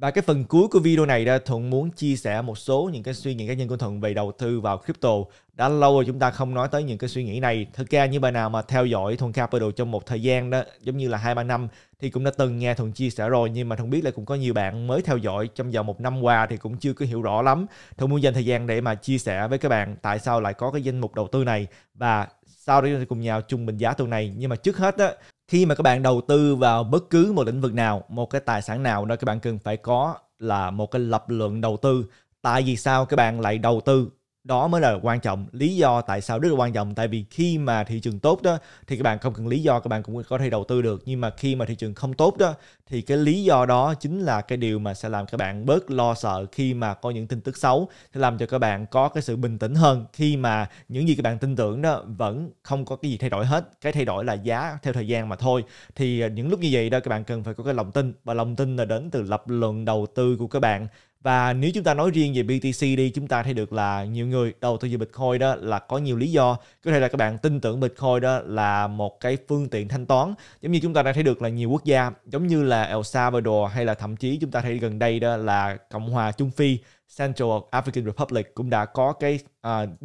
và cái phần cuối của video này đó thuận muốn chia sẻ một số những cái suy nghĩ cá nhân của thuận về đầu tư vào crypto đã lâu rồi chúng ta không nói tới những cái suy nghĩ này thực ra như bà nào mà theo dõi thuận capital trong một thời gian đó giống như là hai ba năm thì cũng đã từng nghe thuận chia sẻ rồi nhưng mà thuận biết là cũng có nhiều bạn mới theo dõi trong vòng một năm qua thì cũng chưa có hiểu rõ lắm thuận muốn dành thời gian để mà chia sẻ với các bạn tại sao lại có cái danh mục đầu tư này và sau đó chúng ta cùng nhau chung bình giá tuần này nhưng mà trước hết đó khi mà các bạn đầu tư vào bất cứ một lĩnh vực nào một cái tài sản nào đó các bạn cần phải có là một cái lập luận đầu tư tại vì sao các bạn lại đầu tư đó mới là quan trọng lý do tại sao rất là quan trọng tại vì khi mà thị trường tốt đó thì các bạn không cần lý do các bạn cũng có thể đầu tư được nhưng mà khi mà thị trường không tốt đó thì cái lý do đó chính là cái điều mà sẽ làm các bạn bớt lo sợ khi mà có những tin tức xấu sẽ làm cho các bạn có cái sự bình tĩnh hơn khi mà những gì các bạn tin tưởng đó vẫn không có cái gì thay đổi hết cái thay đổi là giá theo thời gian mà thôi thì à, những lúc như vậy đó các bạn cần phải có cái lòng tin và lòng tin là đến từ lập luận đầu tư của các bạn và nếu chúng ta nói riêng về BTC đi chúng ta thấy được là nhiều người đầu tư về Bitcoin đó là có nhiều lý do có thể là các bạn tin tưởng Bitcoin đó là một cái phương tiện thanh toán giống như chúng ta đã thấy được là nhiều quốc gia giống như là El Salvador hay là thậm chí chúng ta thấy gần đây đó là Cộng hòa Trung Phi Central African Republic cũng đã có cái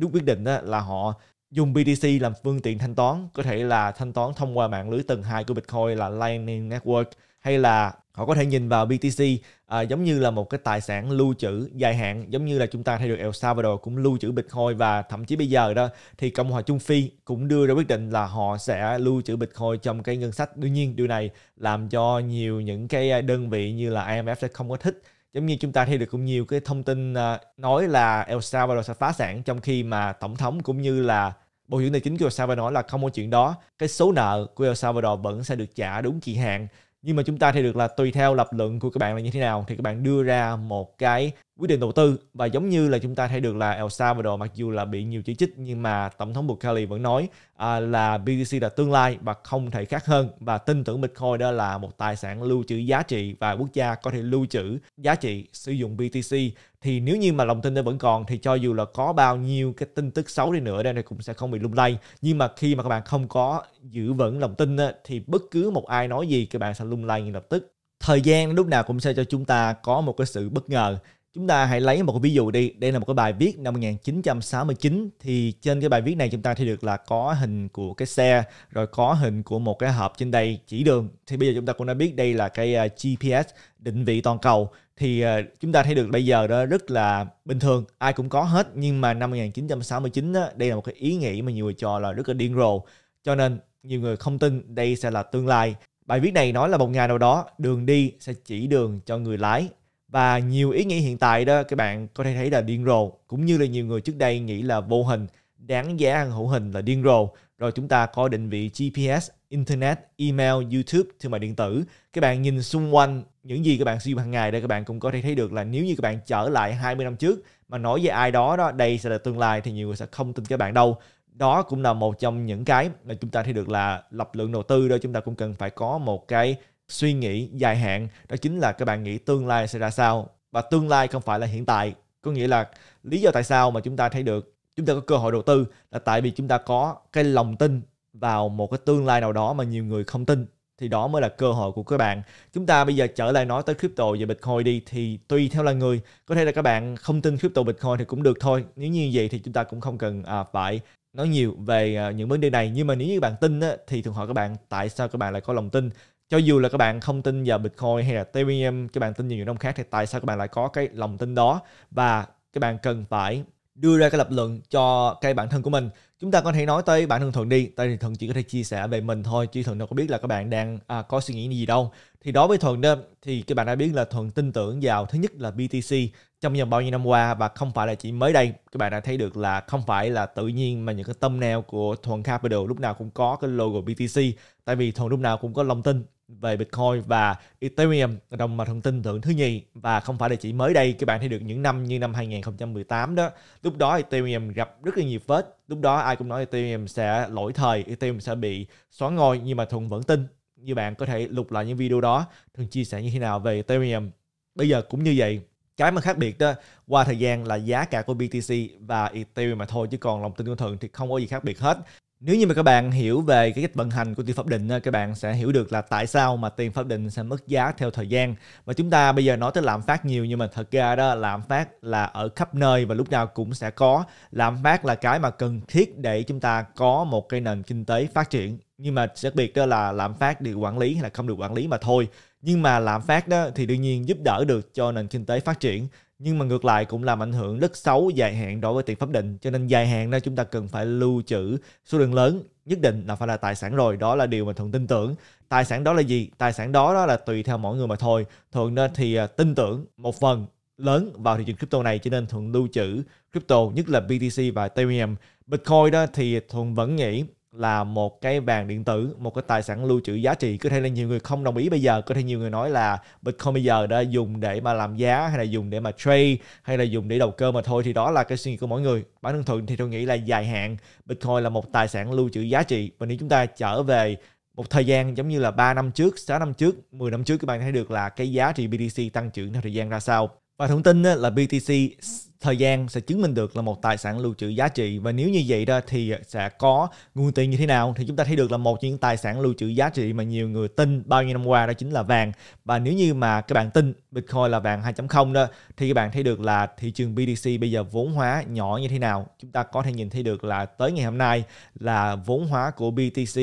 uh, quyết định đó là họ dùng BTC làm phương tiện thanh toán có thể là thanh toán thông qua mạng lưới tầng 2 của Bitcoin là Lightning Network hay là họ có thể nhìn vào BTC à, giống như là một cái tài sản lưu trữ dài hạn giống như là chúng ta thấy được El Salvador cũng lưu trữ Bitcoin và thậm chí bây giờ đó thì Cộng hòa Trung Phi cũng đưa ra quyết định là họ sẽ lưu trữ Bitcoin trong cái ngân sách đương nhiên điều này làm cho nhiều những cái đơn vị như là IMF sẽ không có thích giống như chúng ta thấy được cũng nhiều cái thông tin à, nói là El Salvador sẽ phá sản trong khi mà tổng thống cũng như là Bộ trưởng Tài chính của El Salvador nói là không có chuyện đó. Cái số nợ của El Salvador vẫn sẽ được trả đúng kỳ hạn nhưng mà chúng ta thì được là tùy theo lập luận của các bạn là như thế nào thì các bạn đưa ra một cái quyết định đầu tư và giống như là chúng ta thấy được là El Salvador mặc dù là bị nhiều chỉ trích nhưng mà tổng thống Bukele vẫn nói à, là BTC là tương lai và không thể khác hơn và tin tưởng Bitcoin đó là một tài sản lưu trữ giá trị và quốc gia có thể lưu trữ giá trị sử dụng BTC thì nếu như mà lòng tin nó vẫn còn thì cho dù là có bao nhiêu cái tin tức xấu đi nữa đây này cũng sẽ không bị lung lay nhưng mà khi mà các bạn không có giữ vững lòng tin thì bất cứ một ai nói gì các bạn sẽ lung lay ngay lập tức thời gian lúc nào cũng sẽ cho chúng ta có một cái sự bất ngờ Chúng ta hãy lấy một cái ví dụ đi. Đây là một cái bài viết năm 1969 thì trên cái bài viết này chúng ta thấy được là có hình của cái xe rồi có hình của một cái hộp trên đây chỉ đường. Thì bây giờ chúng ta cũng đã biết đây là cái à, GPS định vị toàn cầu thì à, chúng ta thấy được bây giờ đó rất là bình thường, ai cũng có hết nhưng mà năm 1969 đó, đây là một cái ý nghĩ mà nhiều người cho là rất là điên rồ. Cho nên nhiều người không tin đây sẽ là tương lai. Bài viết này nói là một ngày nào đó đường đi sẽ chỉ đường cho người lái và nhiều ý nghĩ hiện tại đó các bạn có thể thấy là điên rồ cũng như là nhiều người trước đây nghĩ là vô hình đáng giá ăn hữu hình là điên rồ rồi chúng ta có định vị GPS internet email YouTube thương mại điện tử các bạn nhìn xung quanh những gì các bạn sử dụng hàng ngày đây các bạn cũng có thể thấy được là nếu như các bạn trở lại 20 năm trước mà nói với ai đó đó đây sẽ là tương lai thì nhiều người sẽ không tin các bạn đâu đó cũng là một trong những cái mà chúng ta thấy được là lập lượng đầu tư đó chúng ta cũng cần phải có một cái suy nghĩ dài hạn đó chính là các bạn nghĩ tương lai sẽ ra sao và tương lai không phải là hiện tại có nghĩa là lý do tại sao mà chúng ta thấy được chúng ta có cơ hội đầu tư là tại vì chúng ta có cái lòng tin vào một cái tương lai nào đó mà nhiều người không tin thì đó mới là cơ hội của các bạn. Chúng ta bây giờ trở lại nói tới crypto và Bitcoin đi thì tùy theo là người, có thể là các bạn không tin crypto Bitcoin thì cũng được thôi. Nếu như vậy thì chúng ta cũng không cần à, phải nói nhiều về à, những vấn đề này nhưng mà nếu như bạn tin á, thì thường hỏi các bạn tại sao các bạn lại có lòng tin cho dù là các bạn không tin vào Bitcoin hay là Ethereum, các bạn tin vào những đồng khác thì tại sao các bạn lại có cái lòng tin đó và các bạn cần phải đưa ra cái lập luận cho cái bản thân của mình chúng ta có thể nói tới bản thân thuận đi tại vì thuận chỉ có thể chia sẻ về mình thôi chứ thuận đâu có biết là các bạn đang à, có suy nghĩ gì đâu thì đối với thuận đó thì các bạn đã biết là thuận tin tưởng vào thứ nhất là BTC trong vòng bao nhiêu năm qua và không phải là chỉ mới đây các bạn đã thấy được là không phải là tự nhiên mà những cái tâm thumbnail của Thuận Capital lúc nào cũng có cái logo BTC tại vì Thuận lúc nào cũng có lòng tin về Bitcoin và Ethereum đồng mà thông tin thưởng thứ nhì và không phải là chỉ mới đây các bạn thấy được những năm như năm 2018 đó lúc đó Ethereum gặp rất là nhiều vết lúc đó ai cũng nói Ethereum sẽ lỗi thời Ethereum sẽ bị xóa ngôi nhưng mà Thuận vẫn tin như bạn có thể lục lại những video đó Thuận chia sẻ như thế nào về Ethereum bây giờ cũng như vậy cái mà khác biệt đó qua thời gian là giá cả của BTC và Ethereum mà thôi chứ còn lòng tin của thường thì không có gì khác biệt hết nếu như mà các bạn hiểu về cái cách vận hành của tiền pháp định các bạn sẽ hiểu được là tại sao mà tiền pháp định sẽ mất giá theo thời gian và chúng ta bây giờ nói tới lạm phát nhiều nhưng mà thật ra đó lạm phát là ở khắp nơi và lúc nào cũng sẽ có lạm phát là cái mà cần thiết để chúng ta có một cái nền kinh tế phát triển nhưng mà đặc biệt đó là lạm phát được quản lý hay là không được quản lý mà thôi nhưng mà lạm phát đó thì đương nhiên giúp đỡ được cho nền kinh tế phát triển nhưng mà ngược lại cũng làm ảnh hưởng rất xấu dài hạn đối với tiền pháp định cho nên dài hạn đó chúng ta cần phải lưu trữ số lượng lớn nhất định là phải là tài sản rồi đó là điều mà thuận tin tưởng tài sản đó là gì tài sản đó đó là tùy theo mỗi người mà thôi thường đó thì à, tin tưởng một phần lớn vào thị trường crypto này cho nên thường lưu trữ crypto nhất là BTC và Ethereum Bitcoin đó thì thường vẫn nghĩ là một cái vàng điện tử, một cái tài sản lưu trữ giá trị. Có thể là nhiều người không đồng ý bây giờ, có thể nhiều người nói là Bitcoin bây giờ đã dùng để mà làm giá hay là dùng để mà trade hay là dùng để đầu cơ mà thôi thì đó là cái suy nghĩ của mỗi người. Bản thân thường thì tôi nghĩ là dài hạn Bitcoin là một tài sản lưu trữ giá trị và nếu chúng ta trở về một thời gian giống như là 3 năm trước, 6 năm trước, 10 năm trước các bạn thấy được là cái giá trị BTC tăng trưởng theo thời gian ra sao. Và thông tin là BTC thời gian sẽ chứng minh được là một tài sản lưu trữ giá trị và nếu như vậy đó thì sẽ có nguồn tiền như thế nào thì chúng ta thấy được là một trong những tài sản lưu trữ giá trị mà nhiều người tin bao nhiêu năm qua đó chính là vàng và nếu như mà các bạn tin Bitcoin là vàng 2.0 đó thì các bạn thấy được là thị trường BTC bây giờ vốn hóa nhỏ như thế nào chúng ta có thể nhìn thấy được là tới ngày hôm nay là vốn hóa của BTC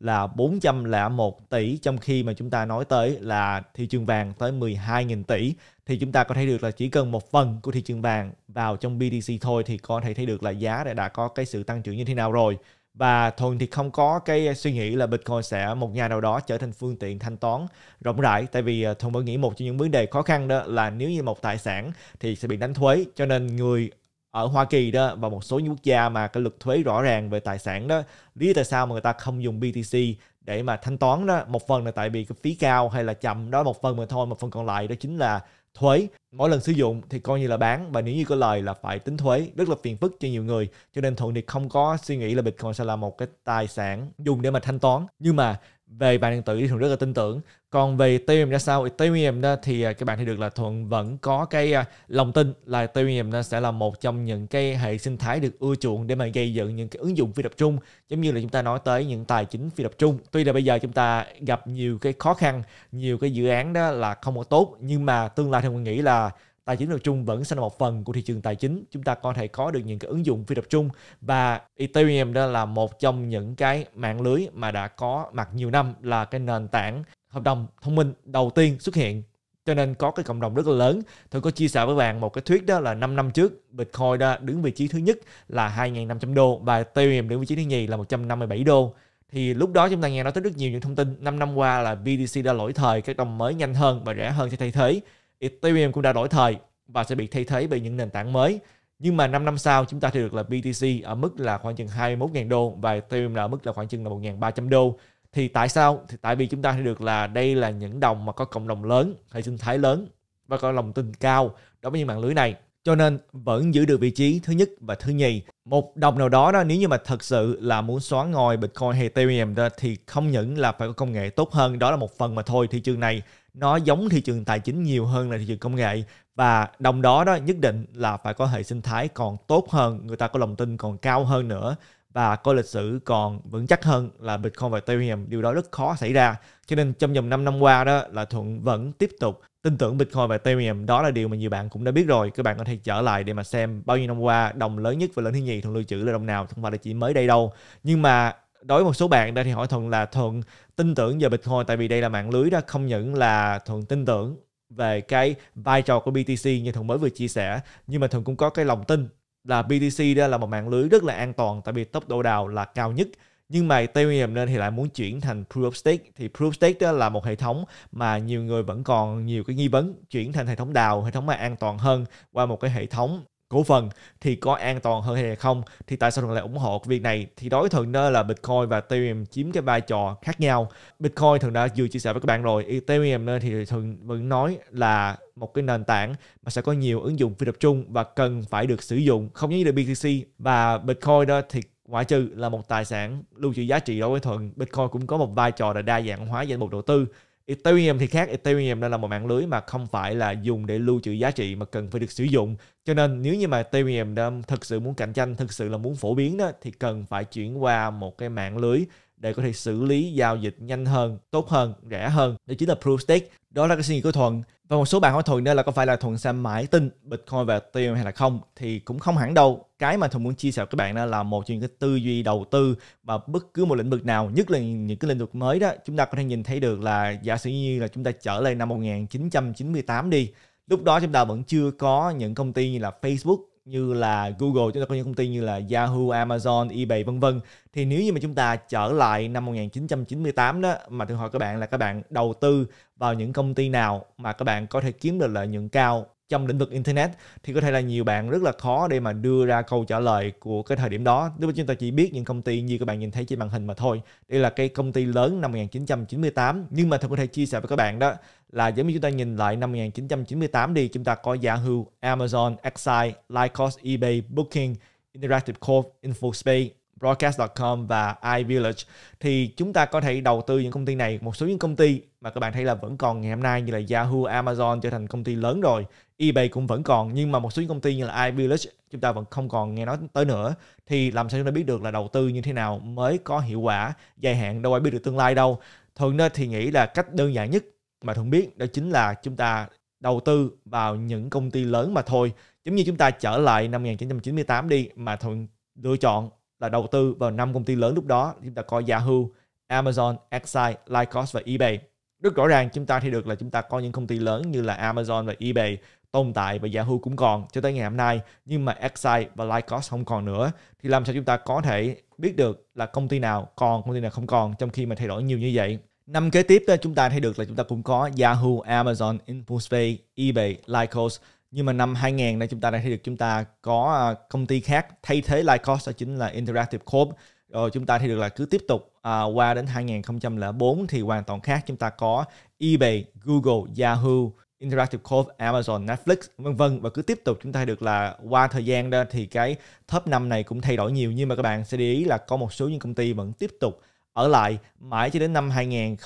là 401 tỷ trong khi mà chúng ta nói tới là thị trường vàng tới 12.000 tỷ thì chúng ta có thể được là chỉ cần một phần của thị trường vàng vào trong BTC thôi thì có thể thấy được là giá đã, đã có cái sự tăng trưởng như thế nào rồi và thuần thì không có cái suy nghĩ là bitcoin sẽ một nhà nào đó trở thành phương tiện thanh toán rộng rãi tại vì à, thuần vẫn nghĩ một trong những vấn đề khó khăn đó là nếu như một tài sản thì sẽ bị đánh thuế cho nên người ở Hoa Kỳ đó và một số những quốc gia mà cái luật thuế rõ ràng về tài sản đó lý tại sao mà người ta không dùng BTC để mà thanh toán đó một phần là tại vì cái phí cao hay là chậm đó một phần mà thôi một phần còn lại đó chính là thuế mỗi lần sử dụng thì coi như là bán và nếu như có lời là phải tính thuế rất là phiền phức cho nhiều người cho nên thuận thì không có suy nghĩ là bitcoin sẽ là một cái tài sản dùng để mà thanh toán nhưng mà về bàn điện tử thì thường rất là tin tưởng còn về Ethereum ra sao Ethereum đó thì à, các bạn thấy được là thuận vẫn có cái à, lòng tin là Ethereum nó sẽ là một trong những cái hệ sinh thái được ưa chuộng để mà gây dựng những cái ứng dụng phi tập trung giống như là chúng ta nói tới những tài chính phi tập trung tuy là bây giờ chúng ta gặp nhiều cái khó khăn nhiều cái dự án đó là không có tốt nhưng mà tương lai thì mình nghĩ là tài chính tập trung vẫn sẽ là một phần của thị trường tài chính chúng ta có thể có được những cái ứng dụng phi tập trung và Ethereum đó là một trong những cái mạng lưới mà đã có mặt nhiều năm là cái nền tảng hợp đồng thông minh đầu tiên xuất hiện cho nên có cái cộng đồng rất là lớn. Tôi có chia sẻ với bạn một cái thuyết đó là 5 năm trước Bitcoin đã đứng vị trí thứ nhất là 2.500 đô và Ethereum đứng vị trí thứ nhì là 157 đô. Thì lúc đó chúng ta nghe nói tới rất nhiều những thông tin 5 năm qua là BTC đã lỗi thời, các đồng mới nhanh hơn và rẻ hơn sẽ thay thế. Ethereum cũng đã đổi thời và sẽ bị thay thế bởi những nền tảng mới. Nhưng mà 5 năm sau chúng ta thì được là BTC ở mức là khoảng chừng 21.000 đô và Ethereum là ở mức là khoảng chừng là 1.300 đô. Thì tại sao? Thì tại vì chúng ta thì được là đây là những đồng mà có cộng đồng lớn, hệ sinh thái lớn và có lòng tin cao đối với những mạng lưới này. Cho nên vẫn giữ được vị trí thứ nhất và thứ nhì. Một đồng nào đó đó nếu như mà thật sự là muốn xóa ngồi Bitcoin hay Ethereum đó thì không những là phải có công nghệ tốt hơn, đó là một phần mà thôi thị trường này nó giống thị trường tài chính nhiều hơn là thị trường công nghệ và đồng đó đó nhất định là phải có hệ sinh thái còn tốt hơn người ta có lòng tin còn cao hơn nữa và có lịch sử còn vững chắc hơn là Bitcoin và Ethereum điều đó rất khó xảy ra cho nên trong vòng 5 năm qua đó là Thuận vẫn tiếp tục tin tưởng Bitcoin và Ethereum đó là điều mà nhiều bạn cũng đã biết rồi các bạn có thể trở lại để mà xem bao nhiêu năm qua đồng lớn nhất và lớn thứ nhì thường lưu trữ là đồng nào không phải là chỉ mới đây đâu nhưng mà đối với một số bạn đây thì hỏi thuận là thuận tin tưởng về bitcoin tại vì đây là mạng lưới đó không những là thuận tin tưởng về cái vai trò của BTC như thuận mới vừa chia sẻ nhưng mà thuận cũng có cái lòng tin là BTC đó là một mạng lưới rất là an toàn tại vì tốc độ đào là cao nhất nhưng mà Ethereum nên thì lại muốn chuyển thành Proof of Stake thì Proof of Stake đó là một hệ thống mà nhiều người vẫn còn nhiều cái nghi vấn chuyển thành hệ thống đào hệ thống mà an toàn hơn qua một cái hệ thống cổ phần thì có an toàn hơn hay không thì tại sao thuận lại ủng hộ việc này thì đối với đó là bitcoin và ethereum chiếm cái vai trò khác nhau bitcoin thường đã vừa chia sẻ với các bạn rồi ethereum thì thường vẫn nói là một cái nền tảng mà sẽ có nhiều ứng dụng phi tập trung và cần phải được sử dụng không giống như là BTC và Bitcoin đó thì ngoại trừ là một tài sản lưu trữ giá trị đối với thuận Bitcoin cũng có một vai trò là đa dạng hóa danh mục đầu tư Ethereum thì khác, Ethereum đây là một mạng lưới mà không phải là dùng để lưu trữ giá trị mà cần phải được sử dụng. Cho nên nếu như mà Ethereum thực sự muốn cạnh tranh, thực sự là muốn phổ biến đó thì cần phải chuyển qua một cái mạng lưới để có thể xử lý giao dịch nhanh hơn, tốt hơn, rẻ hơn. Đó chính là Proofstake. Đó là cái suy nghĩ của Thuận. Và một số bạn hỏi Thuận nữa là có phải là Thuận sẽ mãi tin Bitcoin và Ethereum hay là không? Thì cũng không hẳn đâu. Cái mà Thuận muốn chia sẻ với các bạn đó là một trong những cái tư duy đầu tư và bất cứ một lĩnh vực nào, nhất là những cái lĩnh vực mới đó, chúng ta có thể nhìn thấy được là giả sử như là chúng ta trở lại năm 1998 đi lúc đó chúng ta vẫn chưa có những công ty như là Facebook, như là Google chúng ta có những công ty như là Yahoo, Amazon, eBay vân vân thì nếu như mà chúng ta trở lại năm 1998 đó mà tôi hỏi các bạn là các bạn đầu tư vào những công ty nào mà các bạn có thể kiếm được lợi nhuận cao trong lĩnh vực internet thì có thể là nhiều bạn rất là khó để mà đưa ra câu trả lời của cái thời điểm đó nếu mà chúng ta chỉ biết những công ty như các bạn nhìn thấy trên màn hình mà thôi đây là cái công ty lớn năm 1998 nhưng mà tôi có thể chia sẻ với các bạn đó là giống như chúng ta nhìn lại năm 1998 đi chúng ta có Yahoo, Amazon, Excite, Lycos, eBay, Booking, Interactive Corp, InfoSpace, broadcast.com và iVillage thì chúng ta có thể đầu tư những công ty này một số những công ty mà các bạn thấy là vẫn còn ngày hôm nay như là Yahoo, Amazon trở thành công ty lớn rồi eBay cũng vẫn còn nhưng mà một số những công ty như là iVillage chúng ta vẫn không còn nghe nói tới nữa thì làm sao chúng ta biết được là đầu tư như thế nào mới có hiệu quả dài hạn đâu ai biết được tương lai đâu thường nên thì nghĩ là cách đơn giản nhất mà thường biết đó chính là chúng ta đầu tư vào những công ty lớn mà thôi giống như chúng ta trở lại năm 1998 đi mà thường lựa chọn là đầu tư vào năm công ty lớn lúc đó chúng ta coi Yahoo, Amazon, Exxon, Lycos và eBay. Rất rõ ràng chúng ta thấy được là chúng ta có những công ty lớn như là Amazon và eBay tồn tại và Yahoo cũng còn cho tới ngày hôm nay nhưng mà Exxon và Lycos không còn nữa thì làm sao chúng ta có thể biết được là công ty nào còn công ty nào không còn trong khi mà thay đổi nhiều như vậy năm kế tiếp chúng ta thấy được là chúng ta cũng có Yahoo, Amazon, Infospay, eBay, Lycos nhưng mà năm 2000 này chúng ta đã thấy được chúng ta có à, công ty khác thay thế Lycos đó chính là Interactive Corp rồi ờ, chúng ta thấy được là cứ tiếp tục à, qua đến 2004 thì hoàn toàn khác chúng ta có eBay, Google, Yahoo, Interactive Corp, Amazon, Netflix vân vân và cứ tiếp tục chúng ta thấy được là qua thời gian đó thì cái top 5 này cũng thay đổi nhiều nhưng mà các bạn sẽ để ý là có một số những công ty vẫn tiếp tục ở lại mãi cho đến năm 2000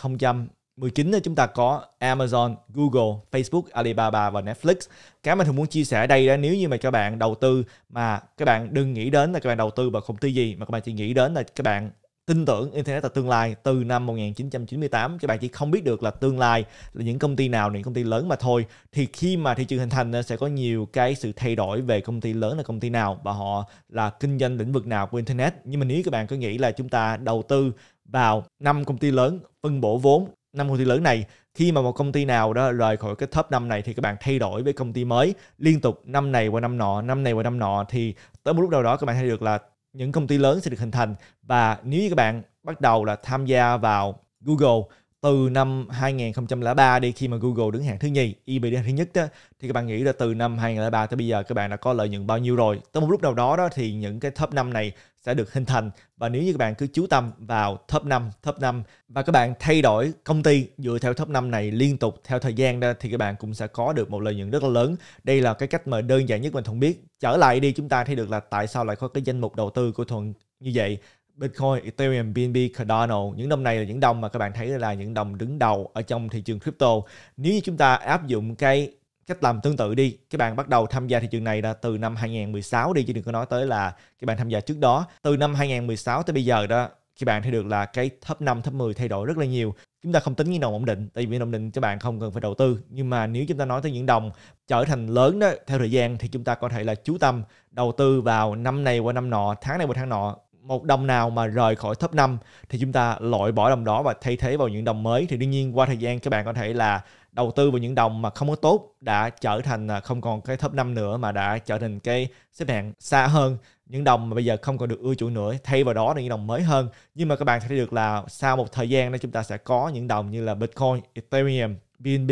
19 thì chúng ta có Amazon, Google, Facebook, Alibaba và Netflix. Cái mà thường muốn chia sẻ đây là nếu như mà các bạn đầu tư mà các bạn đừng nghĩ đến là các bạn đầu tư vào công ty gì mà các bạn chỉ nghĩ đến là các bạn tin tưởng internet là tương lai từ năm 1998 các bạn chỉ không biết được là tương lai là những công ty nào những công ty lớn mà thôi thì khi mà thị trường hình thành sẽ có nhiều cái sự thay đổi về công ty lớn là công ty nào và họ là kinh doanh lĩnh vực nào của internet nhưng mà nếu các bạn cứ nghĩ là chúng ta đầu tư vào năm công ty lớn phân bổ vốn năm công ty lớn này khi mà một công ty nào đó rời khỏi cái top 5 này thì các bạn thay đổi với công ty mới liên tục năm này qua năm nọ năm này qua năm nọ thì tới một lúc nào đó các bạn thấy được là những công ty lớn sẽ được hình thành và nếu như các bạn bắt đầu là tham gia vào Google từ năm 2003 đi khi mà Google đứng hạng thứ nhì, eBay đứng thứ nhất đó, thì các bạn nghĩ là từ năm 2003 tới bây giờ các bạn đã có lợi nhuận bao nhiêu rồi? Tới một lúc nào đó đó thì những cái top 5 này sẽ được hình thành và nếu như các bạn cứ chú tâm vào top 5, top 5 và các bạn thay đổi công ty dựa theo top 5 này liên tục theo thời gian đó thì các bạn cũng sẽ có được một lợi nhuận rất là lớn. Đây là cái cách mà đơn giản nhất mình Thuận biết. Trở lại đi chúng ta thấy được là tại sao lại có cái danh mục đầu tư của Thuận như vậy. Bitcoin, Ethereum, BNB, Cardano những đồng này là những đồng mà các bạn thấy là những đồng đứng đầu ở trong thị trường crypto. Nếu như chúng ta áp dụng cái cách làm tương tự đi các bạn bắt đầu tham gia thị trường này là từ năm 2016 đi chứ đừng có nói tới là các bạn tham gia trước đó từ năm 2016 tới bây giờ đó các bạn thấy được là cái top 5, top 10 thay đổi rất là nhiều chúng ta không tính những đồng ổn định tại vì ổn định các bạn không cần phải đầu tư nhưng mà nếu chúng ta nói tới những đồng trở thành lớn đó theo thời gian thì chúng ta có thể là chú tâm đầu tư vào năm này qua năm nọ tháng này qua tháng nọ một đồng nào mà rời khỏi top 5 thì chúng ta loại bỏ đồng đó và thay thế vào những đồng mới thì đương nhiên qua thời gian các bạn có thể là đầu tư vào những đồng mà không có tốt đã trở thành à, không còn cái top 5 nữa mà đã trở thành cái xếp hạng xa hơn những đồng mà bây giờ không còn được ưa chuộng nữa thay vào đó là những đồng mới hơn nhưng mà các bạn sẽ thấy được là sau một thời gian đó chúng ta sẽ có những đồng như là Bitcoin, Ethereum, BNB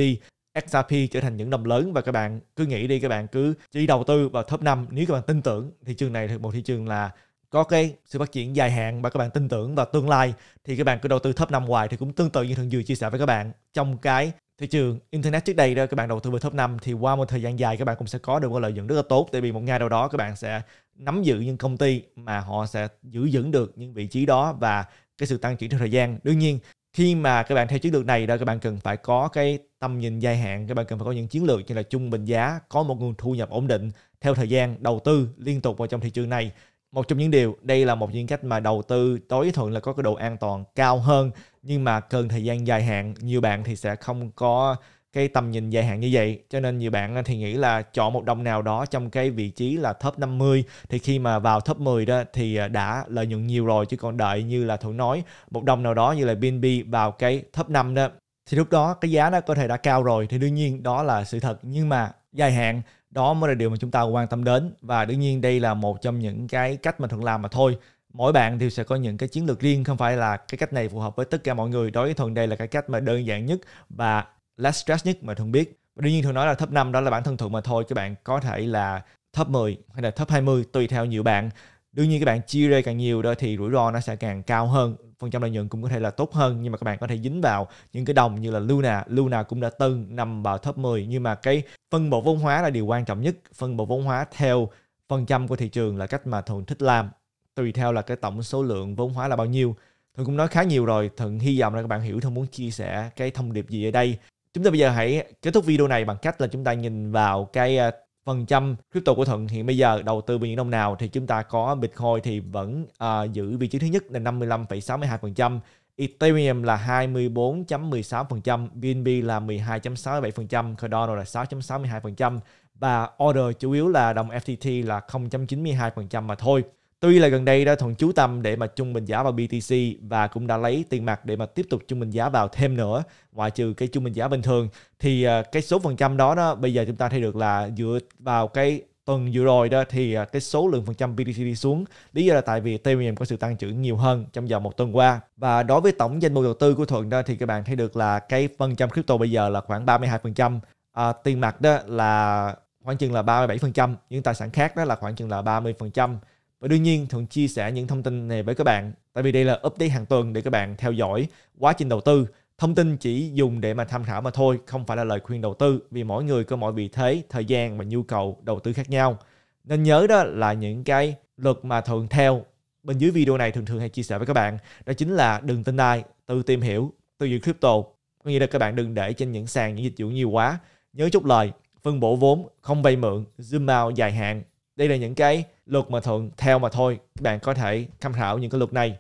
XRP trở thành những đồng lớn và các bạn cứ nghĩ đi các bạn cứ chỉ đầu tư vào top 5 nếu các bạn tin tưởng thị trường này là một thị trường là có cái sự phát triển dài hạn và các bạn tin tưởng vào tương lai thì các bạn cứ đầu tư thấp năm hoài thì cũng tương tự như thường vừa chia sẻ với các bạn trong cái thị trường internet trước đây đó các bạn đầu tư vào top 5 thì qua một thời gian dài các bạn cũng sẽ có được một lợi nhuận rất là tốt tại vì một ngày nào đó các bạn sẽ nắm giữ những công ty mà họ sẽ giữ vững được những vị trí đó và cái sự tăng trưởng theo thời gian đương nhiên khi mà các bạn theo chiến lược này đó các bạn cần phải có cái tầm nhìn dài hạn các bạn cần phải có những chiến lược như là trung bình giá có một nguồn thu nhập ổn định theo thời gian đầu tư liên tục vào trong thị trường này một trong những điều đây là một những cách mà đầu tư tối thuận là có cái độ an toàn cao hơn nhưng mà cần thời gian dài hạn nhiều bạn thì sẽ không có cái tầm nhìn dài hạn như vậy cho nên nhiều bạn thì nghĩ là chọn một đồng nào đó trong cái vị trí là top 50 thì khi mà vào top 10 đó thì à, đã lợi nhuận nhiều rồi chứ còn đợi như là Thuận nói một đồng nào đó như là BNB vào cái top 5 đó thì lúc đó cái giá nó có thể đã cao rồi thì đương nhiên đó là sự thật nhưng mà dài hạn đó mới là điều mà chúng ta quan tâm đến và đương nhiên đây là một trong những cái cách mà thường làm mà thôi mỗi bạn thì sẽ có những cái chiến lược riêng không phải là cái cách này phù hợp với tất cả mọi người đối với thuần đây là cái cách mà đơn giản nhất và less stress nhất mà thường biết và đương nhiên thường nói là top 5 đó là bản thân thuận mà thôi các bạn có thể là top 10 hay là top 20 tùy theo nhiều bạn đương nhiên các bạn chia ra càng nhiều đó thì rủi ro nó sẽ càng cao hơn phần trăm lợi nhuận cũng có thể là tốt hơn nhưng mà các bạn có thể dính vào những cái đồng như là Luna Luna cũng đã từng nằm vào top 10 nhưng mà cái phân bổ vốn hóa là điều quan trọng nhất phân bổ vốn hóa theo phần trăm của thị trường là cách mà thuận thích làm tùy theo là cái tổng số lượng vốn hóa là bao nhiêu thuận cũng nói khá nhiều rồi thuận hy vọng là các bạn hiểu thuận muốn chia sẻ cái thông điệp gì ở đây chúng ta bây giờ hãy kết thúc video này bằng cách là chúng ta nhìn vào cái à, phần trăm crypto của Thuận hiện bây giờ đầu tư vào những đồng nào thì chúng ta có Bitcoin thì vẫn uh, giữ vị trí thứ nhất là 55,62%, Ethereum là 24.16%, BNB là 12.67%, Cardano là 6.62% và order chủ yếu là đồng FTT là 0.92% mà thôi. Tuy là gần đây đã thuận chú tâm để mà chung bình giá vào BTC và cũng đã lấy tiền mặt để mà tiếp tục chung bình giá vào thêm nữa, ngoại trừ cái chung bình giá bình thường thì à, cái số phần trăm đó đó bây giờ chúng ta thấy được là dựa vào cái tuần vừa rồi đó thì à, cái số lượng phần trăm BTC đi xuống lý do là tại vì Ethereum có sự tăng trưởng nhiều hơn trong vòng một tuần qua và đối với tổng danh mục đầu tư của Thuận đó thì các bạn thấy được là cái phần trăm crypto bây giờ là khoảng 32% à, tiền mặt đó là khoảng chừng là 37% những tài sản khác đó là khoảng chừng là 30% và đương nhiên thường chia sẻ những thông tin này với các bạn tại vì đây là update hàng tuần để các bạn theo dõi quá trình đầu tư. Thông tin chỉ dùng để mà tham khảo mà thôi, không phải là lời khuyên đầu tư vì mỗi người có mỗi vị thế, thời gian và nhu cầu đầu tư khác nhau. Nên nhớ đó là những cái luật mà thường theo bên dưới video này thường thường hay chia sẻ với các bạn đó chính là đừng tin ai, tự tìm hiểu, tự giữ crypto. Có nghĩa là các bạn đừng để trên những sàn những dịch vụ nhiều quá. Nhớ chút lời, phân bổ vốn, không vay mượn, zoom out dài hạn. Đây là những cái luật mà thuận theo mà thôi các bạn có thể tham khảo những cái luật này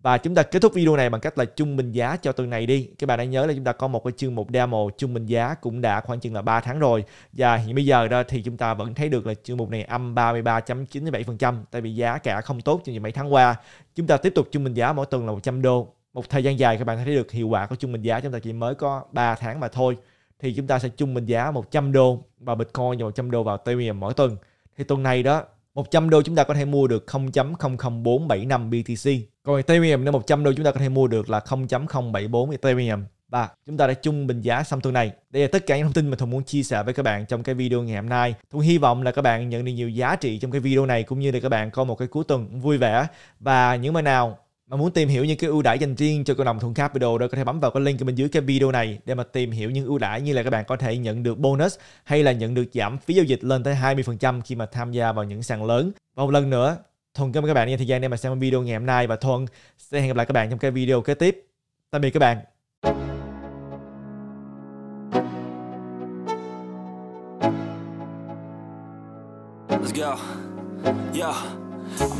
và chúng ta kết thúc video này bằng cách là trung bình giá cho tuần này đi. Các bạn hãy nhớ là chúng ta có một cái chương một demo trung bình giá cũng đã khoảng chừng là 3 tháng rồi. Và hiện bây giờ đó thì chúng ta vẫn thấy được là chương mục này âm 33.97% tại vì giá cả không tốt trong những mấy tháng qua. Chúng ta tiếp tục trung bình giá mỗi tuần là 100 đô. Một thời gian dài các bạn thấy được hiệu quả của trung bình giá chúng ta chỉ mới có 3 tháng mà thôi. Thì chúng ta sẽ trung bình giá 100 đô và Bitcoin và 100 đô vào Ethereum mỗi tuần. Thì tuần này đó 100 đô chúng ta có thể mua được 0.00475 BTC. Còn Ethereum nếu 100 đô chúng ta có thể mua được là 0.074 Ethereum. Và chúng ta đã chung bình giá xong tuần này. Đây là tất cả những thông tin mà Thùng muốn chia sẻ với các bạn trong cái video ngày hôm nay. Thùng hy vọng là các bạn nhận được nhiều giá trị trong cái video này cũng như là các bạn có một cái cuối tuần vui vẻ. Và những bài nào mà muốn tìm hiểu những cái ưu đãi dành riêng cho cộng đồng thuần Capital đó có thể bấm vào cái link bên dưới cái video này để mà tìm hiểu những ưu đãi như là các bạn có thể nhận được bonus hay là nhận được giảm phí giao dịch lên tới 20% khi mà tham gia vào những sàn lớn. Và một lần nữa, Thuận cảm ơn các bạn dành thời gian để mà xem video ngày hôm nay và Thuận sẽ hẹn gặp lại các bạn trong cái video kế tiếp. Tạm biệt các bạn. Let's go. Yeah.